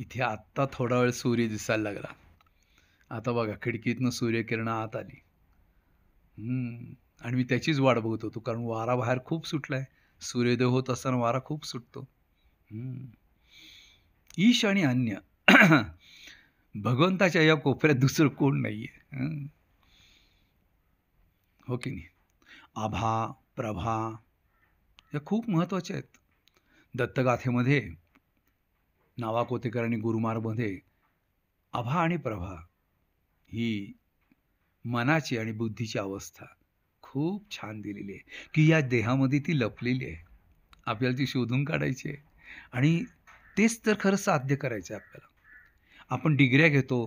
इथे आत्ता थोडा वेळ सूर्य दिसायला लागला आता बघा खिडकीतनं सूर्यकिरण आत आली आणि मी त्याचीच वाट बघत होतो कारण वारा बाहेर खूप सुटला आहे सूर्योदय होत असताना वारा खूप सुटतो ईश आणि अन्य भगवंताच्या या कोपऱ्यात दुसरं कोण नाही आहे हो की नाही आभा प्रभा या खूप महत्त्वाच्या आहेत दत्तगाथेमध्ये नावाकोतेकर आणि गुरुमारमध्ये आभा आणि प्रभा ही मनाची आणि बुद्धीची अवस्था खूप छान दिलेली आहे की या देहामध्ये ती लपलेली आहे आपल्याला ती शोधून काढायची आहे आणि तेच तर खरं साध्य करायचं आहे आपल्याला आपण डिग्र्या घेतो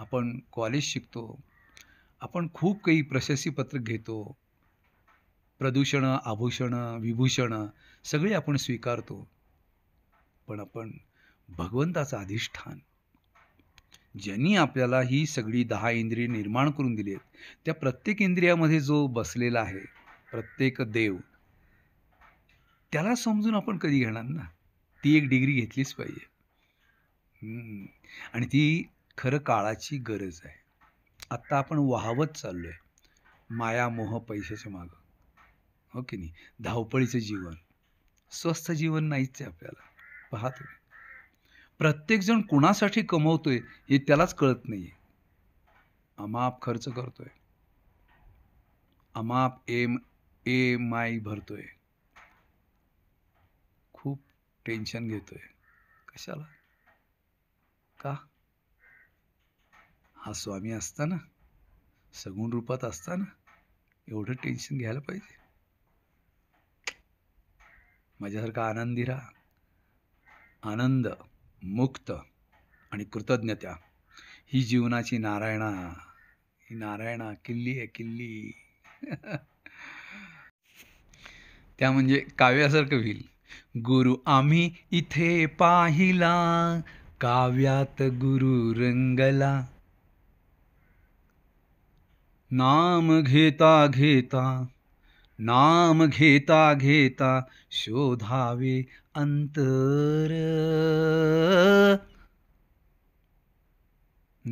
आपण कॉलेज शिकतो आपण खूप काही प्रशस्तीपत्रक घेतो प्रदूषणं आभूषणं विभूषणं सगळी आपण स्वीकारतो पण आपण भगवंताचं अधिष्ठान ज्यांनी आपल्याला ही सगळी दहा इंद्रिय निर्माण करून दिली आहेत त्या प्रत्येक इंद्रियामध्ये जो बसलेला आहे प्रत्येक देव त्याला समजून आपण कधी घेणार ना ती एक डिग्री घेतलीच पाहिजे आणि ती खरं काळाची गरज आहे आत्ता आपण वाहवत चाललो आहे माया मोह पैशाच्या मागं हो की नाही धावपळीचं जीवन स्वस्थ जीवन नाहीच आहे आपल्याला पाहतो प्रत्येकजण कुणासाठी कमवतोय हे त्यालाच कळत नाही अमाप खर्च करतोय अमाप एम ए माय भरतोय खूप टेन्शन घेतोय कशाला का हा स्वामी असताना सगुण रूपात असताना एवढं टेन्शन घ्यायला पाहिजे माझ्यासारखा आनंदी राहा आनंद मुक्त आणि कृतज्ञता ही जीवनाची नारायणा ही नारायणा किल्ली आहे किल्ली त्या म्हणजे काव्यासारखं होईल गुरु आम्ही इथे पाहिला काव्यात गुरु रंगला नाम घेता घेता नाम घेता घेता शोधावे अंतर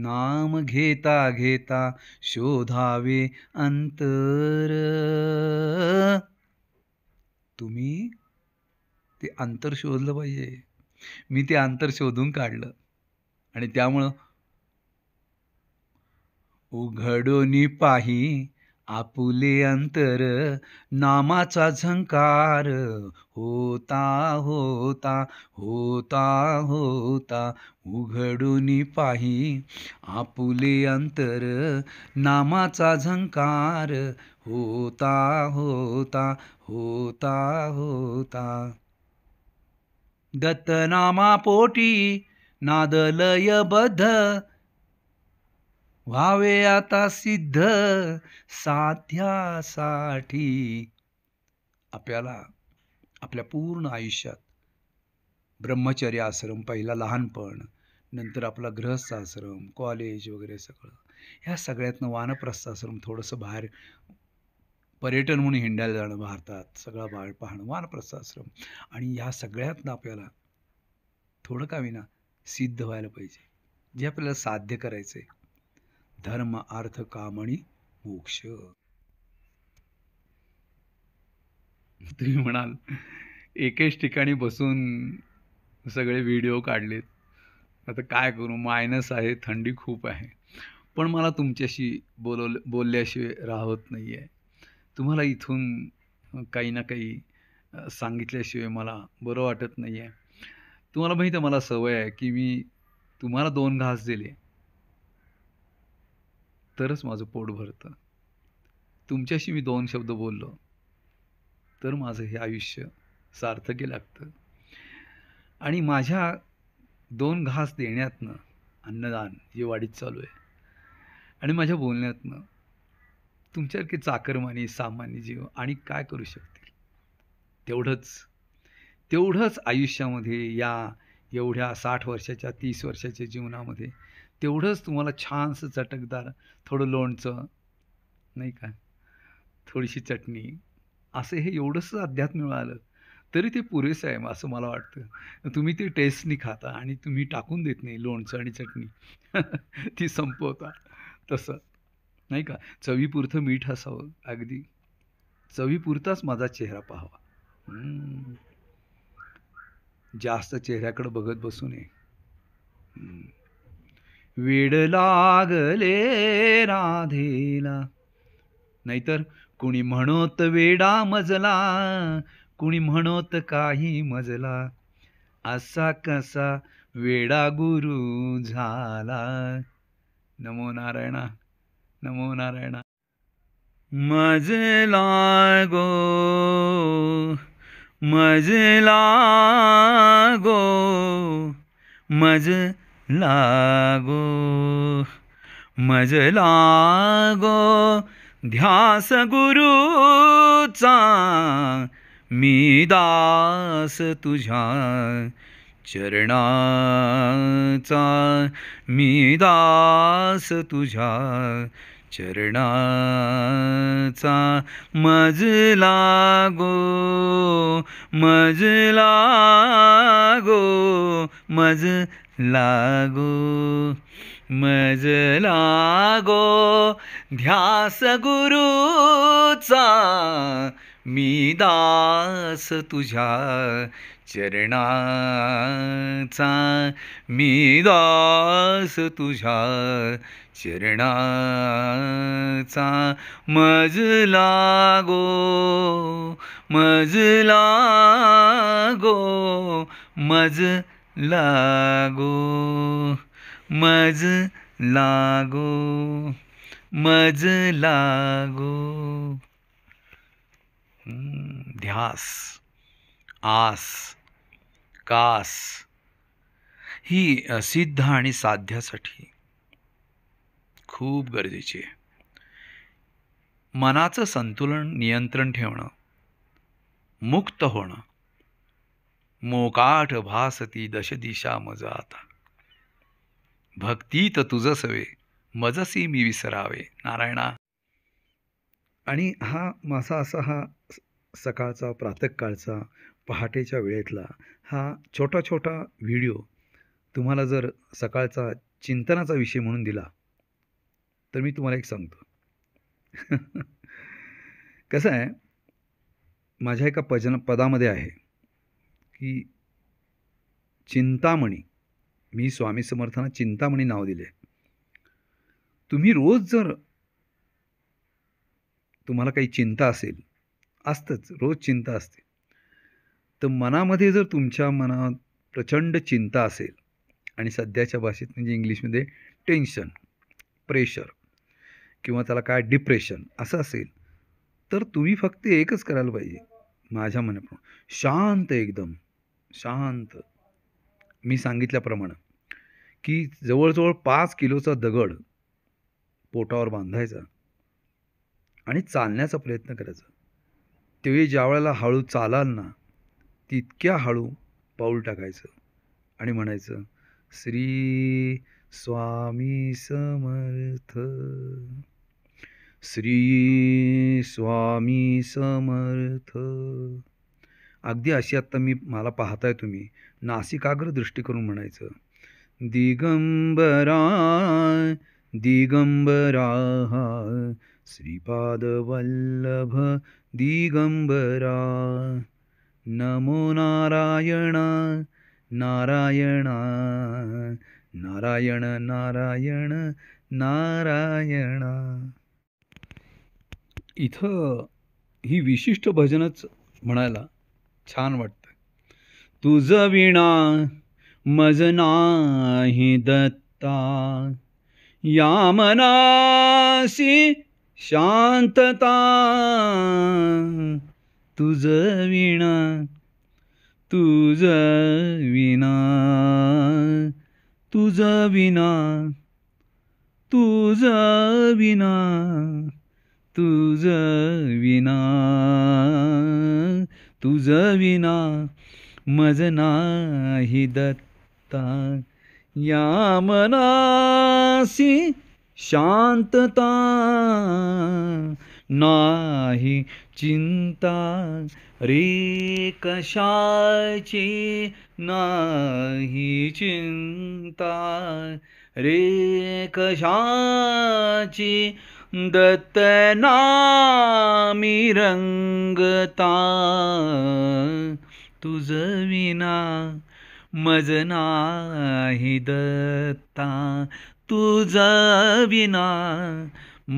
नाम घेता घेता शोधावे अंतर तुम्ही ते अंतर शोधलं पाहिजे मी ते अंतर शोधून काढलं आणि त्यामुळं उघडून पाही आपुले अंतर नामाचा झंकार होता होता होता होता उघडून पाही आपुले अंतर नामाचा झंकार होता होता होता होता दत्तनामा पोटी नादलयबद्ध व्हावे आता सिद्ध साध्यासाठी आपल्याला आपल्या पूर्ण आयुष्यात ब्रह्मचर्य आश्रम पहिला लहानपण नंतर आपला गृहस्थ आश्रम कॉलेज वगैरे सगळं ह्या सगळ्यातनं वानप्रस्थ आश्रम थोडंसं बाहेर पर्यटन म्हणून हिंडायला जाणं भारतात सगळा बाळ पाहणं वानप्रस्थ आश्रम आणि ह्या सगळ्यातनं आपल्याला थोडं का विना सिद्ध व्हायला पाहिजे जे आपल्याला साध्य करायचं आहे धर्म अर्थ कामणी मोक्ष तुम्ही म्हणाल एकेच ठिकाणी बसून सगळे व्हिडिओ काढलेत आता काय करू मायनस आहे थंडी खूप आहे पण मला तुमच्याशी बोलवल बोलल्याशिवाय राहत नाही आहे तुम्हाला इथून काही ना काही सांगितल्याशिवाय मला बरं वाटत नाही आहे तुम्हाला माहीत आहे मला सवय आहे की मी तुम्हाला दोन घास दिले तरच माझं पोट भरतं तुमच्याशी मी दोन शब्द बोललो तर माझं हे आयुष्य सार्थकी लागतं आणि माझ्या दोन घास देण्यातनं अन्नदान जे वाढीत चालू आहे आणि माझ्या बोलण्यातनं तुमच्यासारखे चाकरमानी सामान्य जीव आणि काय करू शकतील तेवढंच तेवढंच आयुष्यामध्ये या एवढ्या साठ वर्षाच्या तीस वर्षाच्या जीवनामध्ये तेवढंच तुम्हाला छानसं चटकदार थोडं लोणचं नाही का थोडीशी चटणी असं हे एवढंच अध्यात्म मिळालं तरी ते पुरेसं आहे असं मला वाटतं तुम्ही ते टेस्टनी खाता आणि तुम्ही टाकून देत नाही लोणचं आणि चटणी ती संपवता तसं नाही का चवीपुरतं मीठ असावं अगदी चवीपुरताच माझा चेहरा पाहावा जास्त चेहऱ्याकडं बघत बसू नये वेड लागले राधेला नाहीतर कुणी म्हणत वेडा मजला कुणी म्हणत काही मजला असा कसा वेडा गुरु झाला नमो नारायणा नमो नारायणा मजला गो मजला गो मज लागो मज लागो ध्यास गुरुचा मी दास तुझ्या चरणाचा मी दास तुझ्या चरणाचा मज लागो मज लागो मज लागो मज लागो ध्यास गुरुचा मी दास तुझ्या चरणाचा मी दास तुझ्या चरणाचा मज लागो मज लागो मज लागो मज लागो मज लागो ध्यास आस कास ही सिद्ध आणि साध्यासाठी खूप गरजेची आहे मनाचं संतुलन नियंत्रण ठेवणं मुक्त होणं मोकाठ भासती दशदिशा मज आता भक्तीत सवे मजसी मी विसरावे नारायणा आणि हा माझा असा हा सकाळचा प्रातकाळचा पहाटेच्या वेळेतला हा छोटा छोटा व्हिडिओ तुम्हाला जर सकाळचा चिंतनाचा विषय म्हणून दिला तर मी तुम्हाला एक सांगतो कसं आहे माझ्या एका पजन पदामध्ये आहे की चिंतामणी मी स्वामी समर्थांना चिंतामणी नाव दिले तुम्ही रोज जर तुम्हाला काही चिंता असेल असतंच रोज चिंता असते तर मनामध्ये जर तुमच्या मनात प्रचंड चिंता असेल आणि सध्याच्या भाषेत म्हणजे इंग्लिशमध्ये टेन्शन प्रेशर किंवा त्याला काय डिप्रेशन असं असेल तर तुम्ही फक्त एकच करायला पाहिजे माझ्या मनाप्रमाणे शांत एकदम शांत मी सांगितल्याप्रमाणे की जवळजवळ पाच किलोचा दगड पोटावर बांधायचा आणि चालण्याचा प्रयत्न करायचा तेवढी ज्या वेळेला हळू चालाल ना तितक्या हळू पाऊल टाकायचं आणि म्हणायचं श्री स्वामी समर्थ श्री स्वामी समर्थ अगदी अशी आत्ता मी मला पाहताय तुम्ही नासिकाग्र करून म्हणायचं दिगंबरा श्रीपाद वल्लभ दिगंबरा नमो नारायणा नारायणा नारायण नारायण नारायणा इथं ही विशिष्ट भजनच म्हणायला छान वाटतं तुझं विणा मज नाही दत्ता या मनासी शांतता तुझ विणा तुझ विना तुझ विना तुझ विना तुझ तुझ विना मज नाही दत्ता या मनासी शांतता नाही चिंता रे कशाची नाही चिंता रे कशाची दत्तनामी रंगता तुझ विना मज नाही दत्ता तुझा विना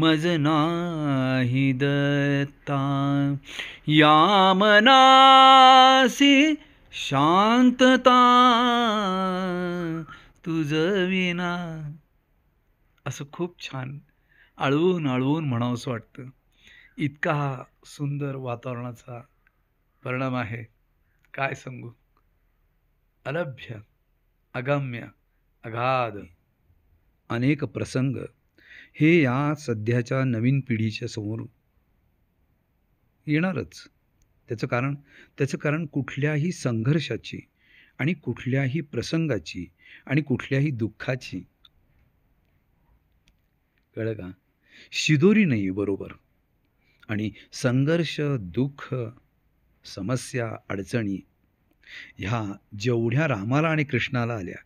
मज नाही दत्ता या शांतता तुझ विना असं खूप छान आळवून आळवून म्हणावंसं वाटतं इतका हा सुंदर वातावरणाचा परिणाम आहे काय सांगू अलभ्य अगम्य अगाध अनेक प्रसंग हे या सध्याच्या नवीन पिढीच्या समोर येणारच त्याचं कारण त्याचं कारण कुठल्याही संघर्षाची आणि कुठल्याही प्रसंगाची आणि कुठल्याही दुःखाची कळ का शिदोरी नाही बरोबर आणि संघर्ष दुःख समस्या अडचणी ह्या जेवढ्या रामाला आणि कृष्णाला आल्या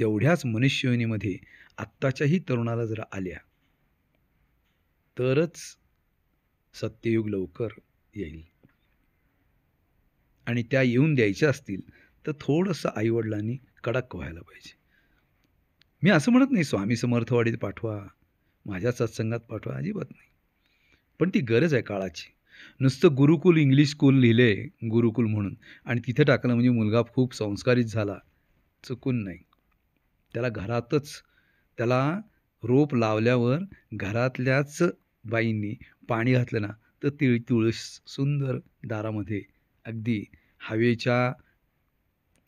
तेवढ्याच मनुष्ययोनीमध्ये आत्ताच्याही तरुणाला जर आल्या तरच सत्ययुग लवकर येईल आणि त्या येऊन द्यायच्या असतील तर थोडंसं आईवडिलांनी कडक व्हायला पाहिजे मी असं म्हणत नाही स्वामी समर्थवाडीत पाठवा माझ्या सत्संगात पाठवा अजिबात नाही पण ती गरज आहे काळाची नुसतं गुरुकुल इंग्लिश स्कूल लिहिलं आहे गुरुकुल म्हणून आणि तिथे टाकलं म्हणजे मुलगा खूप संस्कारित झाला चुकून नाही त्याला घरातच त्याला रोप लावल्यावर घरातल्याच बाईंनी पाणी घातलं ना तर तिळ तुळस सुंदर दारामध्ये अगदी हवेच्या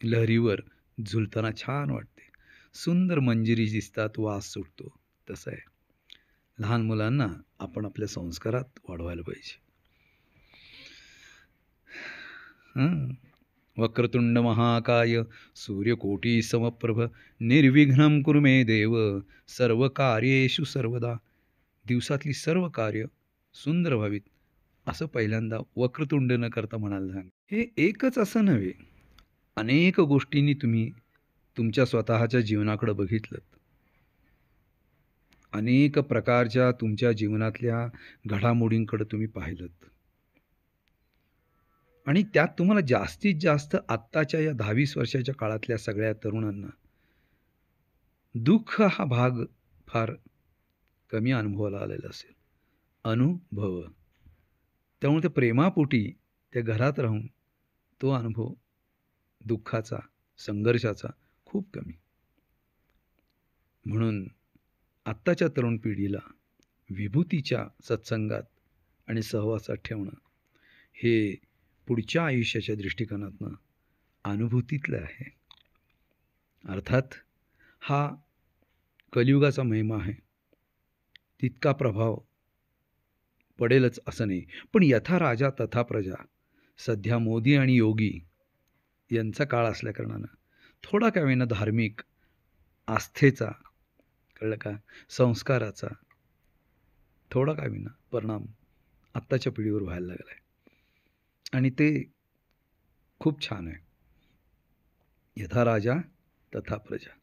लहरीवर झुलताना छान वाटते सुंदर मंजिरी दिसतात वास सुटतो तसं आहे लहान मुलांना आपण आपल्या संस्कारात वाढवायला पाहिजे वक्रतुंड महाकाय सूर्यकोटी समप्रभ निर्विघ्न मे देव सर्व कार्येषु सर्वदा दिवसातली सर्व कार्य सुंदर व्हावीत असं पहिल्यांदा वक्रतुंड न करता म्हणायला सांग हे एकच असं नव्हे अनेक गोष्टींनी तुम्ही तुमच्या स्वतःच्या जीवनाकडं बघितलं अनेक प्रकारच्या तुमच्या जीवनातल्या घडामोडींकडे तुम्ही पाहिलं आणि त्यात तुम्हाला जास्तीत जास्त आत्ताच्या या दहावीस वर्षाच्या काळातल्या सगळ्या तरुणांना दुःख हा भाग फार कमी अनुभवाला आलेला असेल अनुभव त्यामुळे त्या प्रेमापोटी त्या घरात राहून तो अनुभव दुःखाचा संघर्षाचा खूप कमी म्हणून आत्ताच्या तरुण पिढीला विभूतीच्या सत्संगात आणि सहवासात ठेवणं हे पुढच्या आयुष्याच्या दृष्टिकोनातनं अनुभूतीतलं आहे अर्थात हा कलियुगाचा महिमा आहे तितका प्रभाव पडेलच असं नाही पण यथा राजा तथा प्रजा सध्या मोदी आणि योगी यांचा काळ असल्याकारणानं थोडा का वेळेनं धार्मिक आस्थेचा कळलं का संस्काराचा थोडा काय विना परिणाम आत्ताच्या पिढीवर व्हायला लागला आहे आणि ते खूप छान आहे यथा राजा तथा प्रजा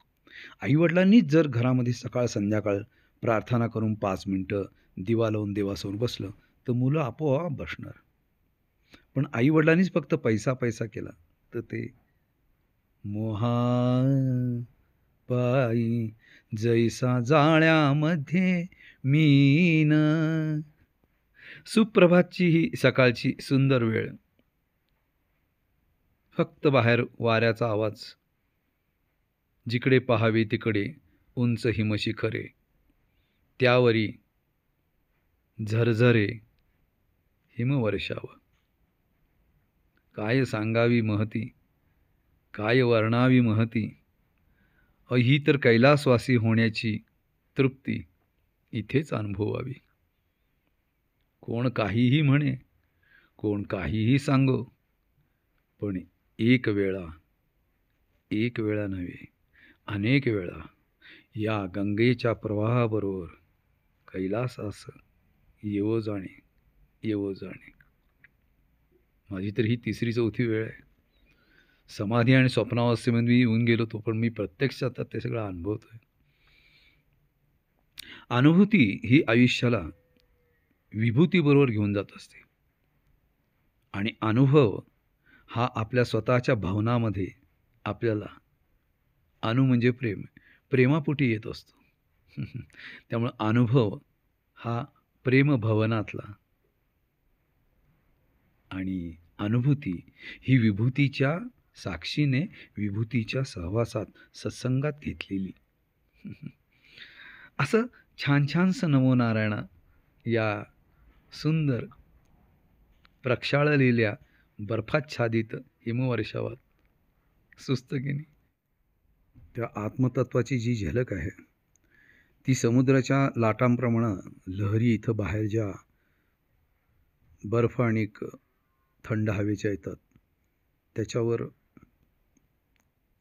आईवडिलांनीच जर घरामध्ये सकाळ संध्याकाळ प्रार्थना करून पाच मिनटं दिवा लावून देवासमोर बसलं तर मुलं आपोआप बसणार पण आईवडिलांनीच फक्त पैसा पैसा केला तर ते मोहा पायी जैसा जाळ्यामध्ये मीन सुप्रभातची ही सकाळची सुंदर वेळ फक्त बाहेर वाऱ्याचा आवाज जिकडे पहावे तिकडे उंच हिमशिखरे त्यावरी झरझरे हिमवर्षाव काय सांगावी महती काय वर्णावी महती ही तर कैलासवासी होण्याची तृप्ती इथेच अनुभवावी कोण काहीही म्हणे कोण काहीही सांगो पण एक वेळा एक वेळा नव्हे अनेक वेळा या गंगेच्या प्रवाहाबरोबर कैलासास येवो जाणे येवो जाणे माझी तर ही तिसरी चौथी वेळ आहे समाधी आणि स्वप्नावस्थेमध्ये म्हणजे मी येऊन गेलो तो पण मी प्रत्यक्षात आता ते सगळं अनुभवतो आहे अनुभूती ही आयुष्याला विभूतीबरोबर घेऊन जात असते आणि अनुभव हा आपल्या स्वतःच्या भावनामध्ये आपल्याला अनु म्हणजे प्रेम प्रेमापोटी येत असतो त्यामुळं अनुभव हा प्रेमभवनातला आणि अनुभूती ही विभूतीच्या साक्षीने विभूतीच्या सहवासात सत्संगात घेतलेली असं छान छानसं नमोनारायण या सुंदर प्रक्षाळलेल्या बर्फाच्छादित हिमवर्षावात सुस्तगिनी त्या आत्मतत्वाची जी झलक आहे ती समुद्राच्या लाटांप्रमाणे लहरी इथं बाहेर ज्या बर्फ आणि थंड हवेच्या येतात त्याच्यावर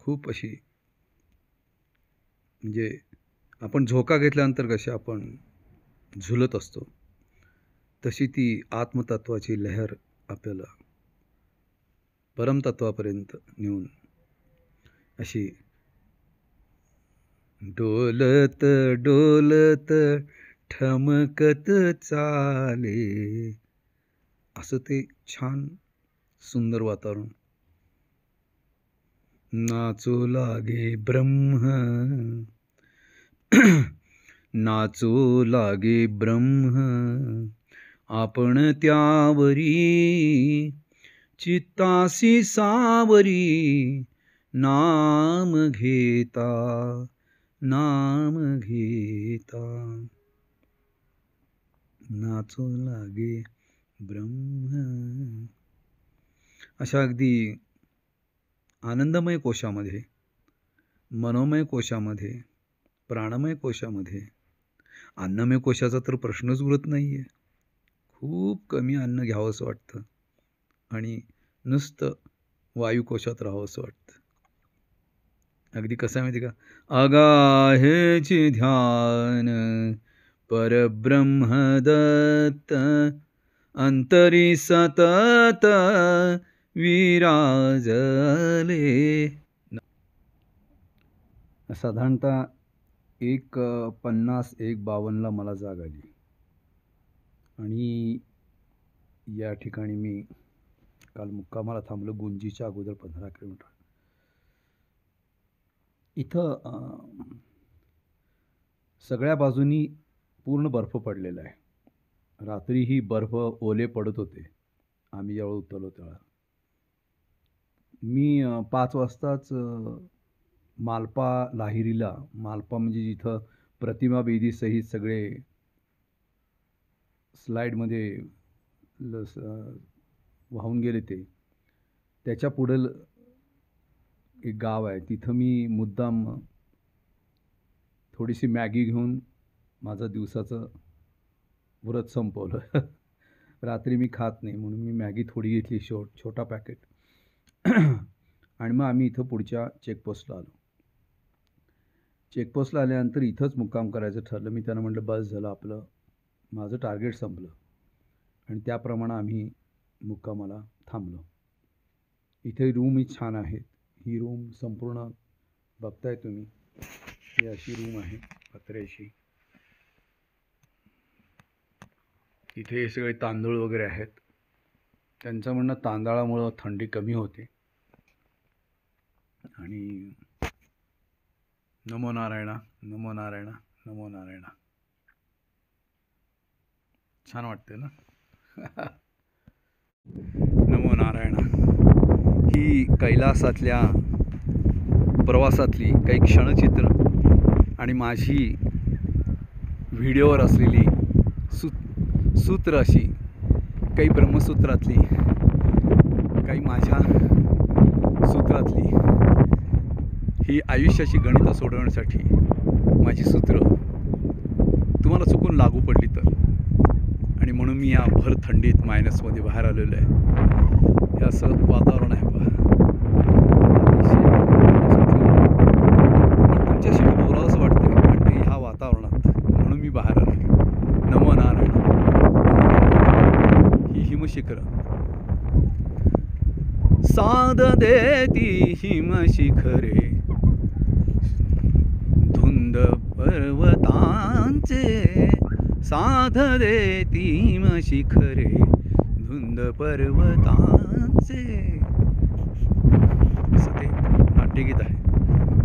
खूप अशी म्हणजे आपण झोका घेतल्यानंतर कशी आपण झुलत असतो तशी ती आत्मतत्वाची लहर आपल्याला परमतत्वापर्यंत नेऊन अशी डोलत डोलत ठमकत चाले असं ते छान सुंदर वातावरण नाचो लागे ब्रह्म नाचो लागे ब्रह्म आपण त्यावरी चित्तासी सावरी नाम घेता नाम घेता नाचो लागे ब्रह्म अशा अगदी आनंदमय कोशामध्ये मनोमय कोशामध्ये प्राणमय कोशामध्ये अन्नमय कोशाचा तर प्रश्नच उरत नाही आहे खूप कमी अन्न घ्यावंसं वाटतं आणि नुसतं वायुकोशात राहावंसं वाटतं अगदी कसं आहे माहिती का अगाहेचे ध्यान परब्रह्मदत्त अंतरी सतत विराजले साधारणतः एक पन्नास एक बावनला मला जाग आली आणि या ठिकाणी मी काल मुक्कामाला थांबलो गुंजीच्या अगोदर पंधरा किलोमीटर इथं सगळ्या बाजूनी पूर्ण बर्फ पडलेला आहे रात्री ही बर्फ ओले पडत होते आम्ही ज्यावेळी उतरलो त्यावेळा मी पाच वाजताच मालपा लाहिरीला मालपा म्हणजे जिथं प्रतिमा सहित सगळे स्लाईडमध्ये लस वाहून गेले ते त्याच्या पुढं एक गाव आहे तिथं मी मुद्दाम थोडीशी मॅगी घेऊन माझं दिवसाचं व्रत संपवलं रात्री मी खात नाही म्हणून मी मॅगी थोडी घेतली शो छोटा पॅकेट आणि मग आम्ही इथं पुढच्या चेकपोस्टला आलो चेकपोस्टला आल्यानंतर इथंच मुक्काम करायचं ठरलं मी त्यांना म्हटलं बस झालं आपलं माझं टार्गेट संपलं आणि त्याप्रमाणे आम्ही मुक्कामाला थांबलो इथे रूमही छान आहेत ही रूम संपूर्ण बघताय तुम्ही ही अशी रूम आहे पत्र्याची इथे हे सगळे तांदूळ वगैरे आहेत त्यांचं म्हणणं तांदळामुळं थंडी कमी होते आणि नमो नारायणा नमो नारायणा नमो नारायणा छान वाटते ना नमो नारायणा ही कैलासातल्या प्रवासातली काही क्षणचित्र आणि माझी व्हिडिओवर असलेली सूत्र अशी काही ब्रह्मसूत्रातली काही माझ्या सूत्रातली ही आयुष्याची गणितं सोडवण्यासाठी माझी सूत्र तुम्हाला चुकून लागू पडली तर आणि म्हणून मी या भर थंडीत मायनसमध्ये बाहेर आलेलो आहे हे असं वातावरण आहे पहा ती शिखरे धुंद पर्वतांचे साध दे तीम शिखरे धुंद पर्वतांचे असं ते नाट्यगीत आहे